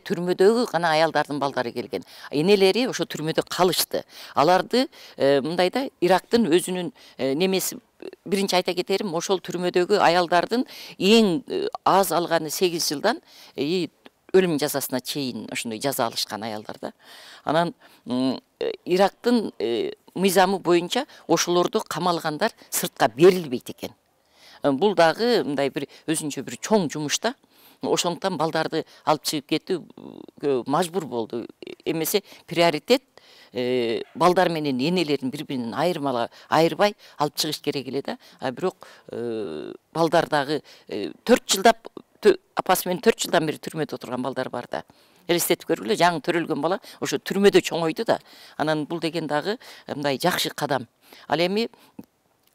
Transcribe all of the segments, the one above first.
түрмөдөгү гана аялдардын балдары келген энелери ошо түрмөдө калышты аларды э, мындай да ирактын өзүнүн э, немеси биринчи айта кетерим ошол түрмөдөгү аялдардын эң аз алганы сегиз жылдан өлүм э, өлім жазасына чейин ошондой жаза алышкан аялдар да анан ирактын мыйзамы боюнча ошолорду камалгандар сыртка берилбейт экен бул дагы мындай бир өзүнчө бир чоң жумуш да ошондуктан балдарды алып чыгып кетүү э, мажбур болду эмесе приоритет э, балдар менен энелерин бири биринен айырбай алып чыгыш керек эле да а бирок э, балдар дагы төрт жылдап апасы менен төрт жылдан бери түрмөдө отурган балдар бар да элестетип көргүлө жаңы төрөлгөн бала ошо түрмөдө чоңойду да анан бул деген дагы мындай жакшы кадам ал эми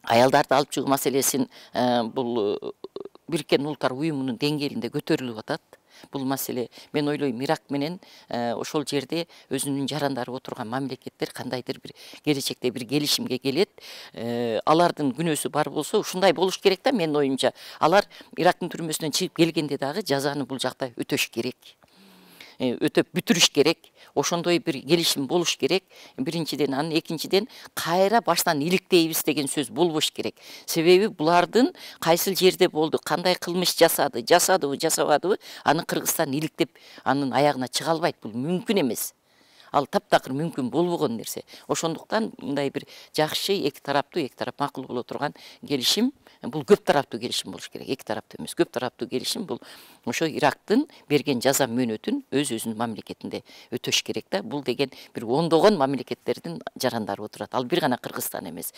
аялдарды алып чыгуу маселесин бул біріккен ұлттар ұйымының деңгейінде көтеріліп атат бұл мәселе мен ойлойм ирак менен ә, ошол жерде өзүнүн жарандары отурган мамлекеттер кандайдыр бир келечекте бир келишимге келет ә, алардын күнөөсү бар болсо ушундай болуш керек да менин оюмча алар ирактын түрмөсүнөн чыгып келгенде дагы жазаны бул жакта өтөш керек өтөп бүтүрүш керек ошондой бир келишим болуш керек биринчиден анан экинчиден кайра баштан иликтейбиз деген сөз болбош керек себеби булардын кайсыл жерде болду кандай кылмыш жасады жасадыбы жасабадыбы аны кыргызстан иликтеп анын аягына чыга албайт бул мүмкүн эмес ал таптакыр мүмкүн болбогон нерсе ошондуктан мындай бир жакшы эки тараптуу эки тарап макул боло турган келишим бул көп тараптуу келишим болуш керек эки тараптуу эмес көп тараптуу келишим бул ошо ирактын берген жаза мөөнөтүн өз өзүнүн мамлекетинде өтөш керек да бул деген бир ондогон мамлекеттердин жарандары отурат ал бир гана кыргызстан эмес